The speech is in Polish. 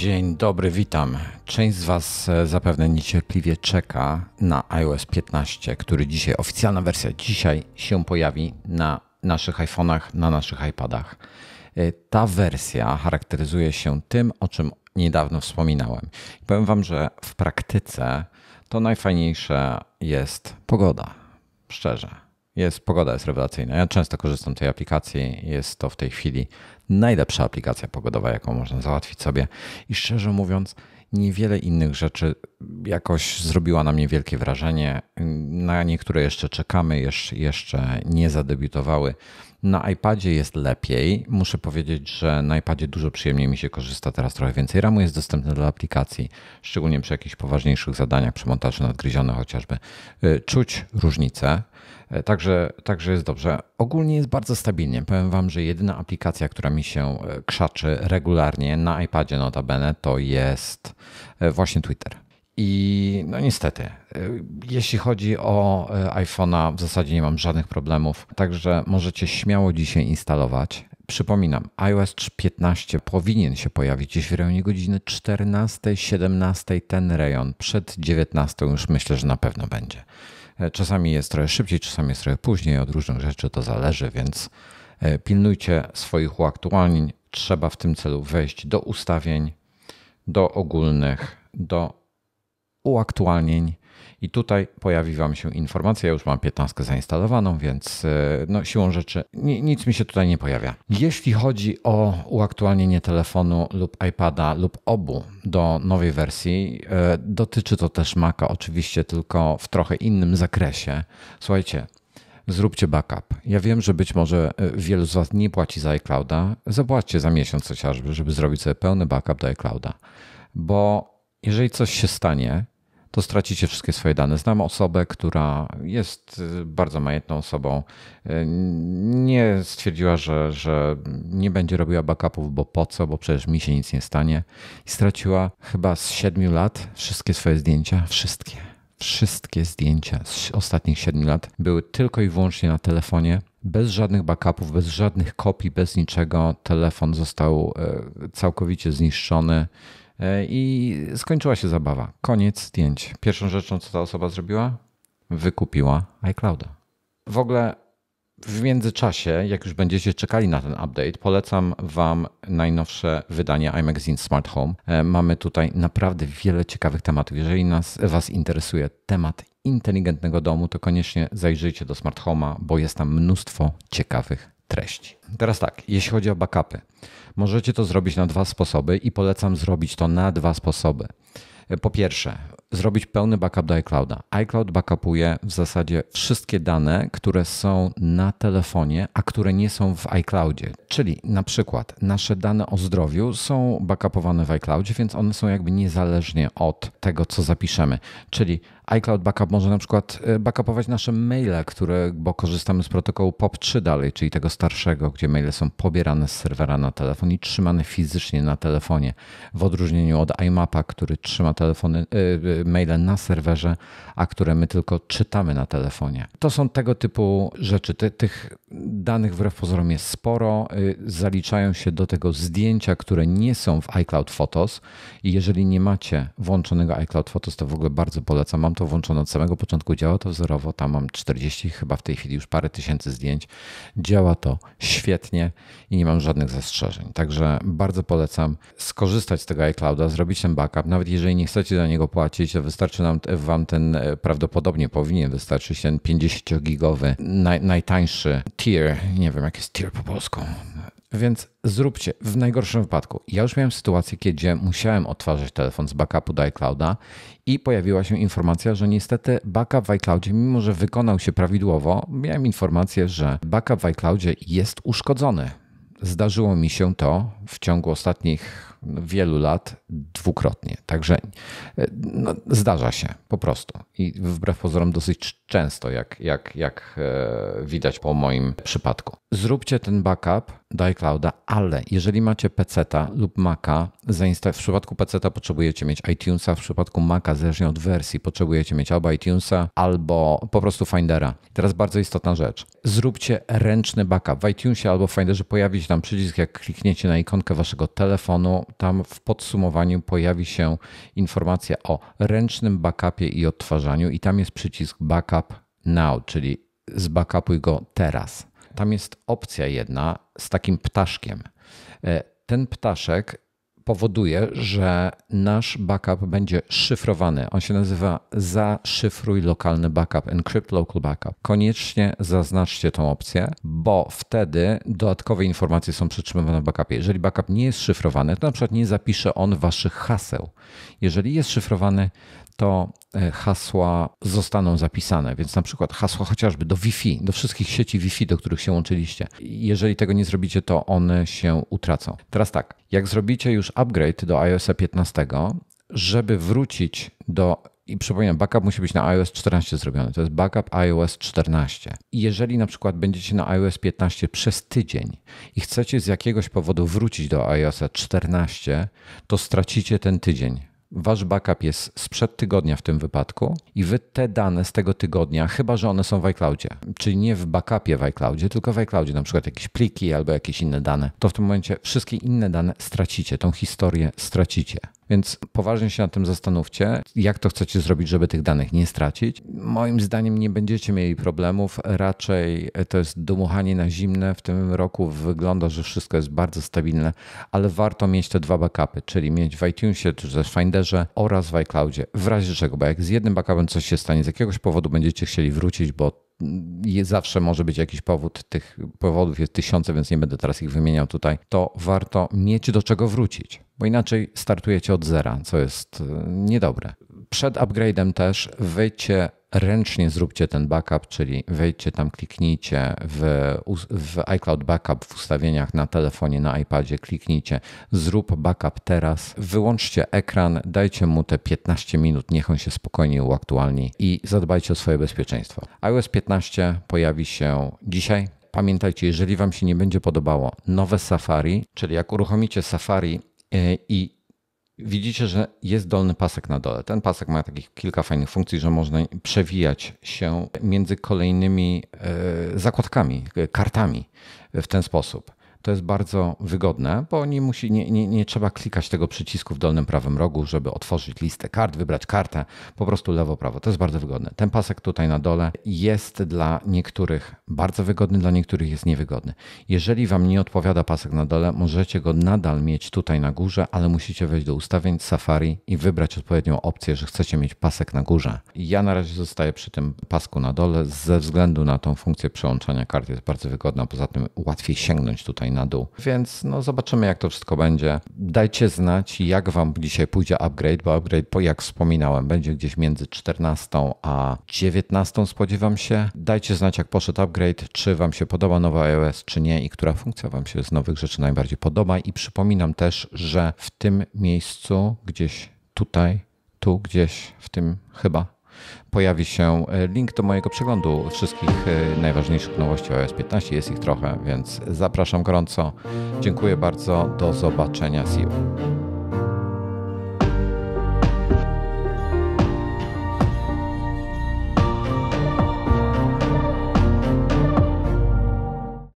Dzień dobry, witam. Część z Was e, zapewne niecierpliwie czeka na iOS 15, który dzisiaj, oficjalna wersja dzisiaj się pojawi na naszych iPhone'ach, na naszych iPadach. E, ta wersja charakteryzuje się tym, o czym niedawno wspominałem. powiem Wam, że w praktyce to najfajniejsza jest pogoda. Szczerze jest, pogoda jest rewelacyjna. Ja często korzystam z tej aplikacji. Jest to w tej chwili najlepsza aplikacja pogodowa, jaką można załatwić sobie. I szczerze mówiąc, niewiele innych rzeczy jakoś zrobiła na mnie wielkie wrażenie. Na niektóre jeszcze czekamy, jeszcze, jeszcze nie zadebiutowały. Na iPadzie jest lepiej. Muszę powiedzieć, że na iPadzie dużo przyjemniej mi się korzysta. Teraz trochę więcej RAMu jest dostępne dla aplikacji, szczególnie przy jakichś poważniejszych zadaniach, przy montażu nadgryzionych chociażby. Y, czuć różnicę. E, także, także jest dobrze. Ogólnie jest bardzo stabilnie. Powiem Wam, że jedyna aplikacja, która mi się e, krzaczy regularnie na iPadzie notabene, to jest e, właśnie Twitter. I no niestety, y, jeśli chodzi o y, iPhone'a, w zasadzie nie mam żadnych problemów, także możecie śmiało dzisiaj instalować. Przypominam, iOS 15 powinien się pojawić gdzieś w rejonie godziny 14, 17, ten rejon. Przed 19 już myślę, że na pewno będzie. E, czasami jest trochę szybciej, czasami jest trochę później, od różnych rzeczy to zależy, więc e, pilnujcie swoich uaktualnień. Trzeba w tym celu wejść do ustawień, do ogólnych, do uaktualnień. I tutaj pojawi Wam się informacja, ja już mam 15 zainstalowaną, więc e, no, siłą rzeczy nic mi się tutaj nie pojawia. Jeśli chodzi o uaktualnienie telefonu lub iPada lub obu do nowej wersji, e, dotyczy to też Maca oczywiście, tylko w trochę innym zakresie. Słuchajcie, zróbcie backup. Ja wiem, że być może e, wielu z Was nie płaci za iClouda. Zapłaćcie za miesiąc chociażby, żeby zrobić sobie pełny backup do iClouda, bo jeżeli coś się stanie, to stracicie wszystkie swoje dane. Znam osobę, która jest y, bardzo majętną osobą. Y, nie stwierdziła, że, że nie będzie robiła backupów, bo po co, bo przecież mi się nic nie stanie. I straciła chyba z 7 lat wszystkie swoje zdjęcia, wszystkie. Wszystkie zdjęcia z ostatnich 7 lat były tylko i wyłącznie na telefonie, bez żadnych backupów, bez żadnych kopii, bez niczego. Telefon został y, całkowicie zniszczony E, I skończyła się zabawa. Koniec zdjęć. Pierwszą rzeczą, co ta osoba zrobiła? Wykupiła iClouda. W ogóle w międzyczasie, jak już będziecie czekali na ten update, polecam Wam najnowsze wydanie iMagazine Smart Home. E, mamy tutaj naprawdę wiele ciekawych tematów. Jeżeli nas, Was interesuje temat inteligentnego domu, to koniecznie zajrzyjcie do Smart Home'a, bo jest tam mnóstwo ciekawych treści. Teraz tak, jeśli chodzi o backupy, możecie to zrobić na dwa sposoby i polecam zrobić to na dwa sposoby. Po pierwsze, zrobić pełny backup do iClouda. iCloud backupuje w zasadzie wszystkie dane, które są na telefonie, a które nie są w iCloudzie. Czyli na przykład nasze dane o zdrowiu są backupowane w iCloudzie, więc one są jakby niezależnie od tego, co zapiszemy. Czyli iCloud Backup może na przykład e, backupować nasze maile, które, bo korzystamy z protokołu POP3 dalej, czyli tego starszego, gdzie maile są pobierane z serwera na telefon i trzymane fizycznie na telefonie, w odróżnieniu od iMapa, który trzyma telefony, e, e, maile na serwerze, a które my tylko czytamy na telefonie. To są tego typu rzeczy. tych danych wbrew pozorom jest sporo. Zaliczają się do tego zdjęcia, które nie są w iCloud Photos. I jeżeli nie macie włączonego iCloud Photos, to w ogóle bardzo polecam. Mam to włączone od samego początku, działa to wzorowo. Tam mam 40, chyba w tej chwili już parę tysięcy zdjęć. Działa to świetnie i nie mam żadnych zastrzeżeń. Także bardzo polecam skorzystać z tego iClouda, zrobić ten backup. Nawet jeżeli nie chcecie za niego płacić, to wystarczy nam, Wam ten e, prawdopodobnie powinien wystarczyć ten 50-gigowy, naj, najtańszy tier. Nie wiem, jak jest tier po polsku. Więc zróbcie w najgorszym wypadku. Ja już miałem sytuację, kiedy musiałem odtwarzać telefon z backupu do iClouda i pojawiła się informacja, że niestety backup w iCloudzie, mimo że wykonał się prawidłowo, miałem informację, że backup w iCloudzie jest uszkodzony. Zdarzyło mi się to w ciągu ostatnich wielu lat dwukrotnie. Także e, no, zdarza się po prostu. I wbrew pozorom dosyć często, jak, jak, jak e, widać po moim przypadku. Zróbcie ten backup do iClouda, ale jeżeli macie PC-ta lub Maca, w przypadku PC-ta potrzebujecie mieć iTunesa, w przypadku Maca, zależnie od wersji, potrzebujecie mieć albo iTunesa, albo po prostu Findera. Teraz bardzo istotna rzecz. Zróbcie ręczny backup. W iTunesie albo w Finderze pojawi się tam przycisk, jak klikniecie na ikonkę waszego telefonu, tam w podsumowaniu pojawi się informacja o ręcznym backupie i odtwarzaniu, i tam jest przycisk Backup Now, czyli zbackupuj go teraz. Tam jest opcja jedna z takim ptaszkiem. E, ten ptaszek powoduje, że nasz backup będzie szyfrowany. On się nazywa zaszyfruj lokalny backup, encrypt local backup. Koniecznie zaznaczcie tą opcję, bo wtedy dodatkowe informacje są przetrzymywane w backupie. Jeżeli backup nie jest szyfrowany, to na przykład nie zapisze on waszych haseł. Jeżeli jest szyfrowany, to e, hasła zostaną zapisane, więc na przykład hasła chociażby do Wi-Fi, do wszystkich sieci Wi-Fi, do których się łączyliście. Jeżeli tego nie zrobicie, to one się utracą. Teraz tak, jak zrobicie już upgrade do iOS 15, żeby wrócić do i przypominam, backup musi być na iOS 14 zrobiony. To jest backup iOS 14. I jeżeli na przykład będziecie na iOS 15 przez tydzień i chcecie z jakiegoś powodu wrócić do iOS 14, to stracicie ten tydzień Wasz backup jest sprzed tygodnia w tym wypadku i wy te dane z tego tygodnia, chyba że one są w iCloudzie, czyli nie w backupie w iCloudzie, tylko w iCloudzie, na przykład jakieś pliki albo jakieś inne dane, to w tym momencie wszystkie inne dane stracicie, tą historię stracicie. Więc poważnie się nad tym zastanówcie, jak to chcecie zrobić, żeby tych danych nie stracić. Moim zdaniem nie będziecie mieli problemów, raczej to jest dmuchanie na zimne. W tym roku wygląda, że wszystko jest bardzo stabilne, ale warto mieć te dwa backupy, czyli mieć w iTunesie czy też Finderze oraz w iCloudzie. W razie czego, bo jak z jednym backupem coś się stanie, z jakiegoś powodu będziecie chcieli wrócić, bo zawsze może być jakiś powód, tych powodów jest tysiące, więc nie będę teraz ich wymieniał tutaj, to warto mieć do czego wrócić, bo inaczej startujecie od zera, co jest e, niedobre. Przed upgrade'em też wyjcie ręcznie zróbcie ten backup, czyli wejdźcie tam, kliknijcie w, w iCloud Backup w ustawieniach na telefonie, na iPadzie, kliknijcie zrób backup teraz, wyłączcie ekran, dajcie mu te 15 minut, niech on się spokojnie uaktualni i zadbajcie o swoje bezpieczeństwo. iOS 15 pojawi się dzisiaj. Pamiętajcie, jeżeli Wam się nie będzie podobało nowe Safari, czyli jak uruchomicie Safari e, i widzicie, że jest dolny pasek na dole. Ten pasek ma takich kilka fajnych funkcji, że można przewijać się między kolejnymi e, zakładkami, e, kartami w ten sposób. To jest bardzo wygodne, bo nie, musi, nie, nie, nie trzeba klikać tego przycisku w dolnym prawym rogu, żeby otworzyć listę kart, wybrać kartę, po prostu lewo, prawo. To jest bardzo wygodne. Ten pasek tutaj na dole jest dla niektórych bardzo wygodny, dla niektórych jest niewygodny. Jeżeli Wam nie odpowiada pasek na dole, możecie go nadal mieć tutaj na górze, ale musicie wejść do ustawień Safari i wybrać odpowiednią opcję, że chcecie mieć pasek na górze. Ja na razie zostaję przy tym pasku na dole ze względu na tą funkcję przełączania kart. Jest bardzo wygodna, poza tym łatwiej sięgnąć tutaj na dół. Więc no, zobaczymy, jak to wszystko będzie. Dajcie znać, jak Wam dzisiaj pójdzie upgrade, bo upgrade, jak wspominałem, będzie gdzieś między 14 a 19 spodziewam się. Dajcie znać, jak poszedł upgrade, czy Wam się podoba nowa iOS, czy nie i która funkcja Wam się z nowych rzeczy najbardziej podoba. I przypominam też, że w tym miejscu, gdzieś tutaj, tu gdzieś w tym chyba pojawi się e, link do mojego przeglądu wszystkich e, najważniejszych nowości o iOS 15. Jest ich trochę, więc zapraszam gorąco. Dziękuję bardzo. Do zobaczenia. See you.